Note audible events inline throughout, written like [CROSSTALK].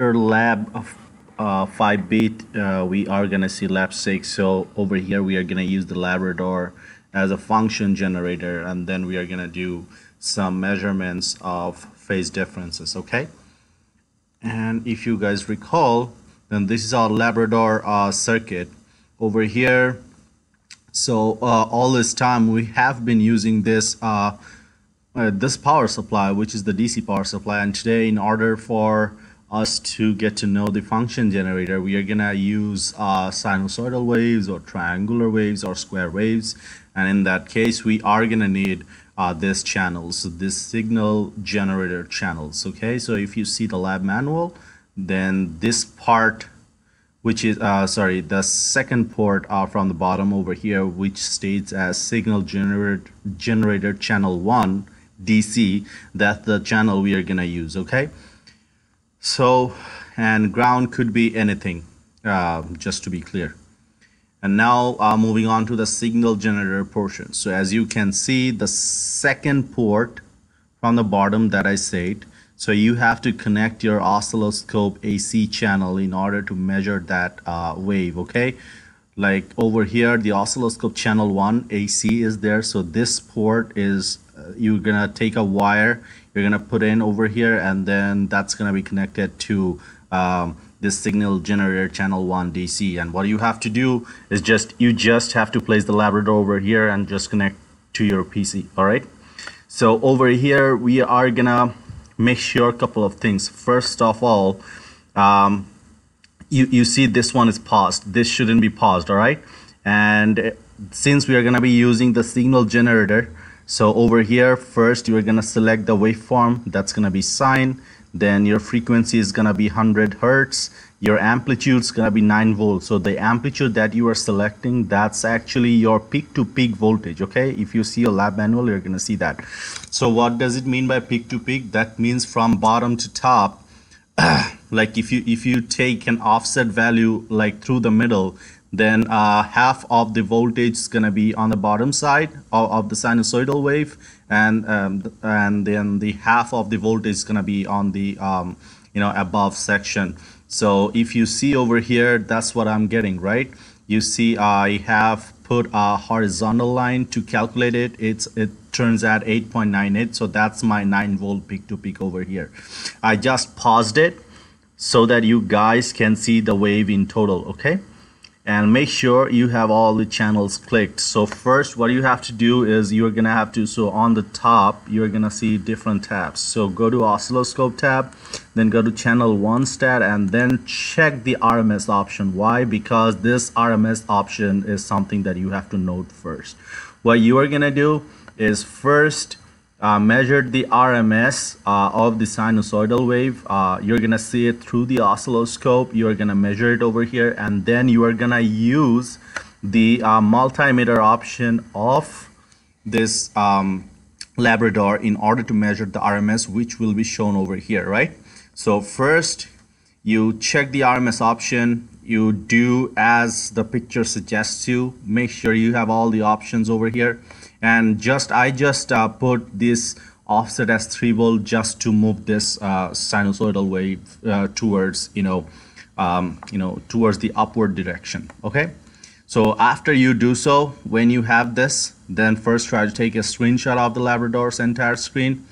after lab of uh, 5 bit uh, we are gonna see lab 6 so over here we are gonna use the Labrador as a function generator and then we are gonna do some measurements of phase differences okay and if you guys recall then this is our Labrador uh, circuit over here so uh, all this time we have been using this uh, uh, this power supply which is the DC power supply and today in order for us to get to know the function generator, we are going to use uh, sinusoidal waves or triangular waves or square waves. And in that case, we are going to need uh, this channel, so this signal generator channels. Okay, so if you see the lab manual, then this part, which is, uh, sorry, the second port uh, from the bottom over here, which states as signal generator, generator channel 1, DC, that's the channel we are going to use. Okay. So, and ground could be anything, uh, just to be clear. And now uh, moving on to the signal generator portion. So as you can see, the second port from the bottom that I said, so you have to connect your oscilloscope AC channel in order to measure that uh, wave, okay? Like over here, the oscilloscope channel 1 AC is there. So this port is you're gonna take a wire you're gonna put in over here and then that's gonna be connected to um, this signal generator channel 1 DC and what you have to do is just you just have to place the Labrador over here and just connect to your PC alright so over here we are gonna make sure a couple of things first of all um, you, you see this one is paused this shouldn't be paused alright and since we are gonna be using the signal generator so over here, first you're gonna select the waveform that's gonna be sine, then your frequency is gonna be 100 Hertz, your amplitude is gonna be 9 volts. So the amplitude that you are selecting, that's actually your peak to peak voltage, okay? If you see a lab manual, you're gonna see that. So what does it mean by peak to peak? That means from bottom to top, [CLEARS THROAT] like if you if you take an offset value like through the middle then uh, half of the voltage is going to be on the bottom side of, of the sinusoidal wave and um, and then the half of the voltage is going to be on the um, you know above section so if you see over here that's what I'm getting right you see I have put a horizontal line to calculate it, it's, it turns at 8.98. So that's my 9 volt peak to peak over here. I just paused it so that you guys can see the wave in total, okay? and make sure you have all the channels clicked so first what you have to do is you're gonna have to so on the top you're gonna see different tabs so go to oscilloscope tab then go to channel 1 stat and then check the RMS option why because this RMS option is something that you have to note first what you are gonna do is first uh, measured the RMS uh, of the sinusoidal wave. Uh, you're gonna see it through the oscilloscope. You're gonna measure it over here and then you are gonna use the uh, multimeter option of this um, Labrador in order to measure the RMS which will be shown over here, right? So first you check the RMS option you do as the picture suggests you make sure you have all the options over here and just I just uh, put this offset as 3 volt just to move this uh, sinusoidal wave uh, towards you know um, you know towards the upward direction okay so after you do so when you have this then first try to take a screenshot of the Labrador's entire screen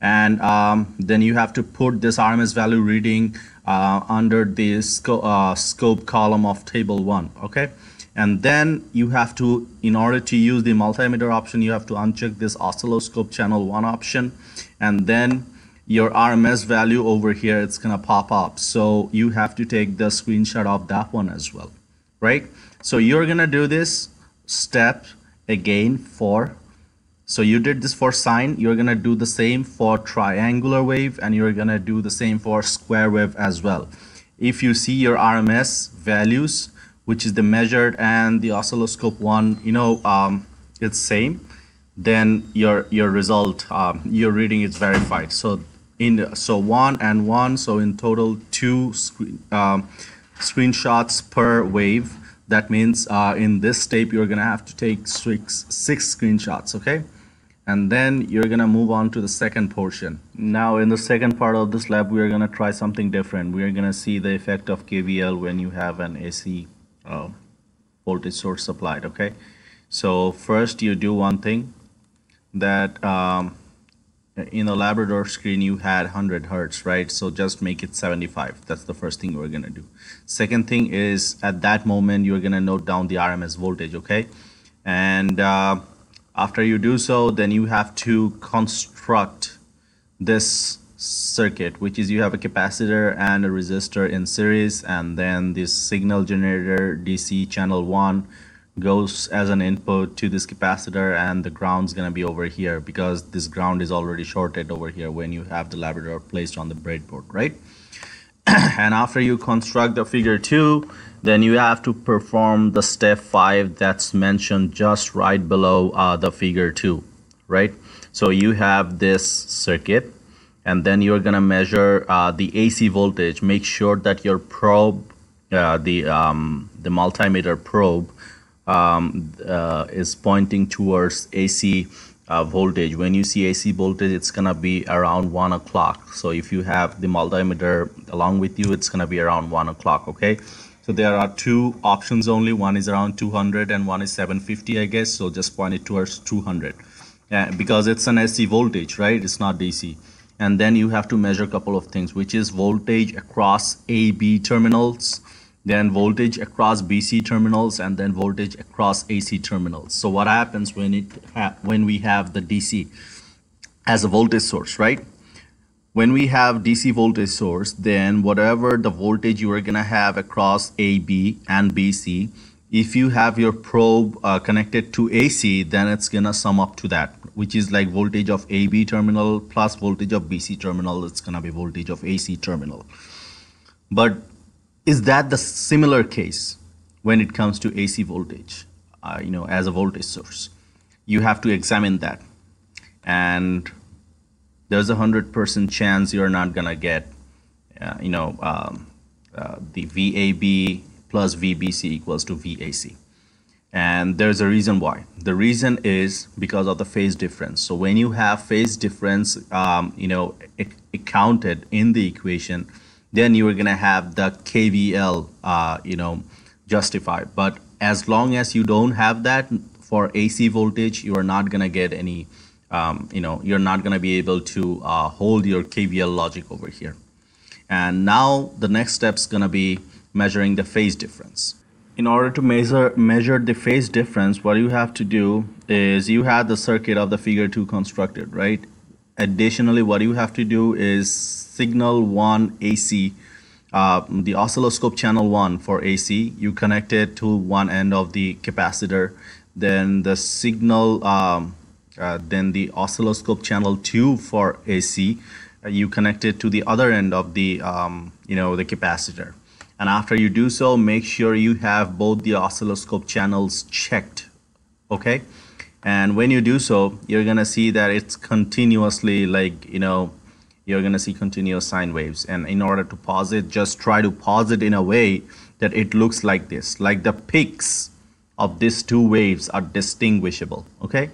and um, then you have to put this RMS value reading uh, under the sco uh, scope column of table 1 okay and then you have to, in order to use the multimeter option, you have to uncheck this oscilloscope channel 1 option. And then your RMS value over here, it's going to pop up. So you have to take the screenshot of that one as well, right? So you're going to do this step again for, so you did this for sine, you're going to do the same for triangular wave, and you're going to do the same for square wave as well. If you see your RMS values, which is the measured and the oscilloscope one, you know, um, it's same, then your your result, um, your reading is verified. So in so one and one, so in total two screen, um, screenshots per wave. That means uh, in this tape you're gonna have to take six six screenshots, okay? And then you're gonna move on to the second portion. Now in the second part of this lab, we are gonna try something different. We are gonna see the effect of KVL when you have an AC uh, um, voltage source supplied okay so first you do one thing that um, in the Labrador screen you had 100 Hertz right so just make it 75 that's the first thing we're gonna do second thing is at that moment you're gonna note down the RMS voltage okay and uh, after you do so then you have to construct this circuit, which is you have a capacitor and a resistor in series, and then this signal generator DC channel 1 goes as an input to this capacitor and the ground's gonna be over here because this ground is already shorted over here when you have the labrador placed on the breadboard, right? [CLEARS THROAT] and after you construct the figure 2, then you have to perform the step 5 that's mentioned just right below uh, the figure 2, right? So you have this circuit and then you're gonna measure uh, the AC voltage. Make sure that your probe, uh, the um, the multimeter probe, um, uh, is pointing towards AC uh, voltage. When you see AC voltage, it's gonna be around one o'clock. So if you have the multimeter along with you, it's gonna be around one o'clock. Okay. So there are two options only. One is around 200 and one is 750, I guess. So just point it towards 200 uh, because it's an AC voltage, right? It's not DC and then you have to measure a couple of things which is voltage across AB terminals then voltage across BC terminals and then voltage across AC terminals so what happens when it ha when we have the DC as a voltage source right when we have DC voltage source then whatever the voltage you are gonna have across AB and BC if you have your probe uh, connected to AC then it's gonna sum up to that which is like voltage of AB terminal plus voltage of BC terminal. It's going to be voltage of AC terminal. But is that the similar case when it comes to AC voltage, uh, you know, as a voltage source? You have to examine that. And there's a 100% chance you're not going to get, uh, you know, um, uh, the VAB plus VBC equals to VAC and there's a reason why the reason is because of the phase difference so when you have phase difference um, you know accounted in the equation then you are going to have the kvl uh, you know justified but as long as you don't have that for ac voltage you are not going to get any um, you know you're not going to be able to uh, hold your kvl logic over here and now the next step is going to be measuring the phase difference in order to measure measure the phase difference what you have to do is you have the circuit of the figure 2 constructed right additionally what you have to do is signal 1 AC uh, the oscilloscope channel 1 for AC you connect it to one end of the capacitor then the signal um, uh, then the oscilloscope channel 2 for AC uh, you connect it to the other end of the um, you know the capacitor and after you do so, make sure you have both the oscilloscope channels checked, okay? And when you do so, you're gonna see that it's continuously like, you know, you're gonna see continuous sine waves. And in order to pause it, just try to pause it in a way that it looks like this, like the peaks of these two waves are distinguishable, okay?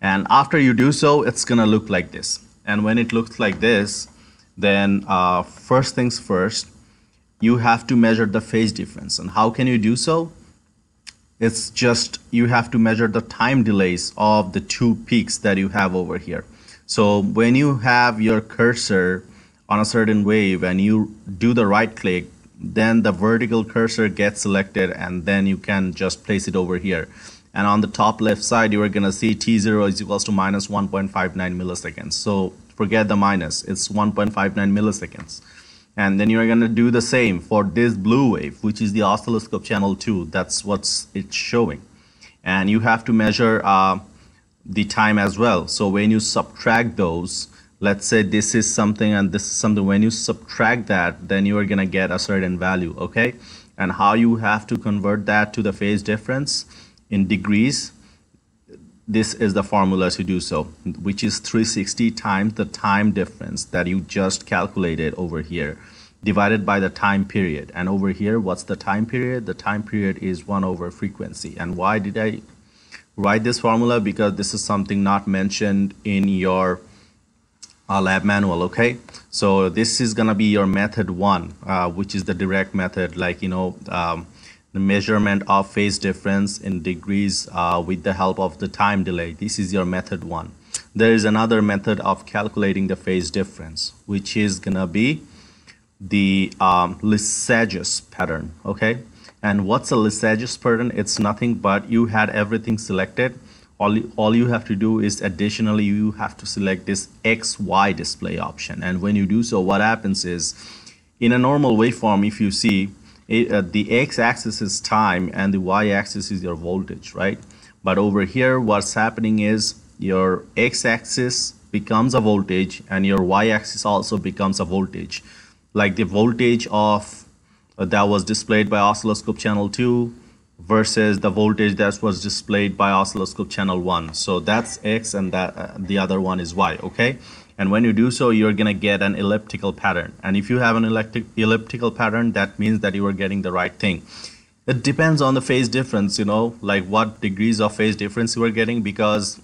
And after you do so, it's gonna look like this. And when it looks like this, then uh, first things first, you have to measure the phase difference. And how can you do so? It's just you have to measure the time delays of the two peaks that you have over here. So when you have your cursor on a certain wave and you do the right click, then the vertical cursor gets selected and then you can just place it over here. And on the top left side, you are going to see T0 is equals to minus 1.59 milliseconds. So forget the minus, it's 1.59 milliseconds and then you're going to do the same for this blue wave which is the oscilloscope channel 2 that's what's it's showing and you have to measure uh, the time as well so when you subtract those let's say this is something and this is something when you subtract that then you are going to get a certain value okay and how you have to convert that to the phase difference in degrees this is the formula to do so, which is 360 times the time difference that you just calculated over here, divided by the time period. And over here, what's the time period? The time period is 1 over frequency. And why did I write this formula? Because this is something not mentioned in your uh, lab manual, okay? So this is going to be your method 1, uh, which is the direct method, like, you know, um, the measurement of phase difference in degrees uh, with the help of the time delay. This is your method one. There is another method of calculating the phase difference, which is gonna be the um, Lysagius pattern, okay? And what's a Lysagius pattern? It's nothing but you had everything selected. All you, all you have to do is additionally, you have to select this XY display option. And when you do so, what happens is in a normal waveform, if you see it, uh, the x-axis is time and the y-axis is your voltage, right? But over here, what's happening is your x-axis becomes a voltage and your y-axis also becomes a voltage. Like the voltage of uh, that was displayed by oscilloscope channel 2 versus the voltage that was displayed by oscilloscope channel 1. So that's x and that uh, the other one is y, okay? And when you do so, you're going to get an elliptical pattern. And if you have an elliptical pattern, that means that you are getting the right thing. It depends on the phase difference, you know, like what degrees of phase difference you are getting because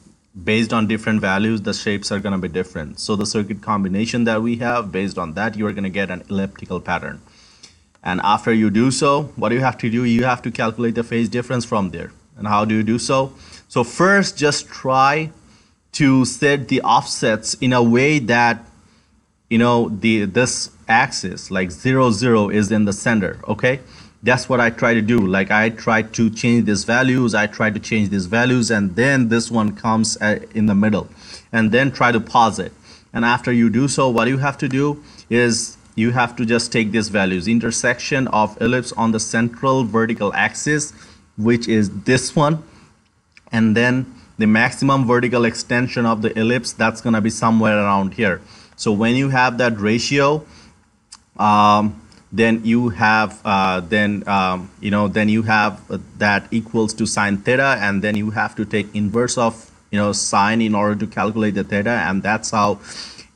based on different values, the shapes are going to be different. So the circuit combination that we have, based on that, you are going to get an elliptical pattern. And after you do so, what do you have to do? You have to calculate the phase difference from there. And how do you do so? So first, just try to set the offsets in a way that you know the this axis like zero zero is in the center okay that's what I try to do like I try to change these values I try to change these values and then this one comes uh, in the middle and then try to pause it and after you do so what you have to do is you have to just take these values intersection of ellipse on the central vertical axis which is this one and then the maximum vertical extension of the ellipse that's going to be somewhere around here so when you have that ratio um, then you have uh, then um, you know then you have that equals to sine theta and then you have to take inverse of you know sine in order to calculate the theta and that's how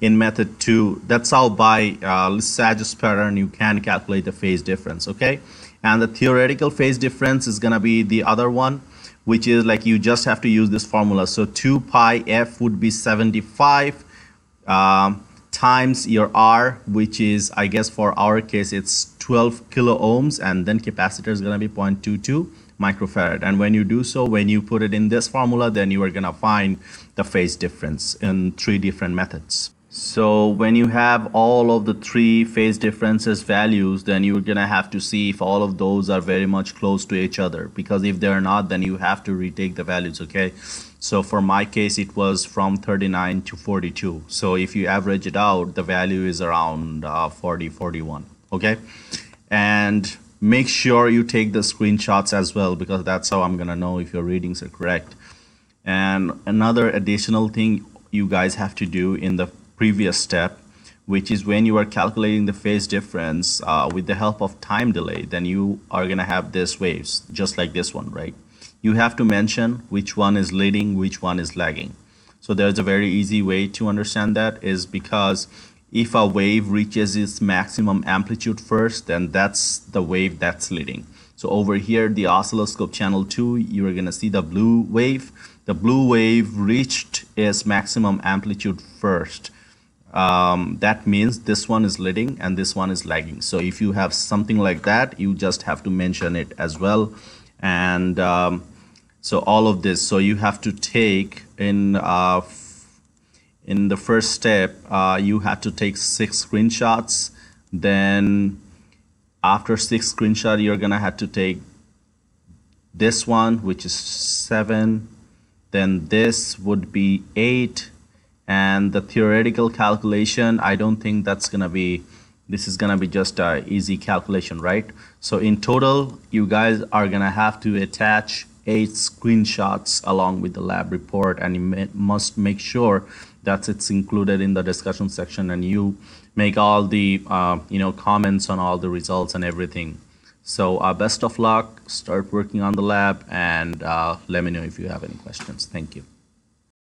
in method 2 that's how by uh, Sagittarius pattern you can calculate the phase difference okay and the theoretical phase difference is going to be the other one which is like you just have to use this formula. So 2 pi f would be 75 um, times your R, which is, I guess for our case, it's 12 kilo ohms, and then capacitor is going to be 0.22 microfarad. And when you do so, when you put it in this formula, then you are going to find the phase difference in three different methods. So when you have all of the three phase differences values, then you're gonna have to see if all of those are very much close to each other. Because if they're not, then you have to retake the values, okay? So for my case, it was from 39 to 42. So if you average it out, the value is around uh, 40, 41, okay? And make sure you take the screenshots as well because that's how I'm gonna know if your readings are correct. And another additional thing you guys have to do in the previous step, which is when you are calculating the phase difference uh, with the help of time delay, then you are going to have these waves just like this one, right? You have to mention which one is leading, which one is lagging. So there's a very easy way to understand that is because if a wave reaches its maximum amplitude first, then that's the wave that's leading. So over here, the oscilloscope channel 2, you're going to see the blue wave. The blue wave reached its maximum amplitude first um, that means this one is leading and this one is lagging so if you have something like that you just have to mention it as well and um, so all of this so you have to take in uh, in the first step uh, you have to take six screenshots then after six screenshot you're gonna have to take this one which is seven then this would be eight and the theoretical calculation i don't think that's going to be this is going to be just a easy calculation right so in total you guys are going to have to attach eight screenshots along with the lab report and you may, must make sure that it's included in the discussion section and you make all the uh, you know comments on all the results and everything so uh, best of luck start working on the lab and uh, let me know if you have any questions thank you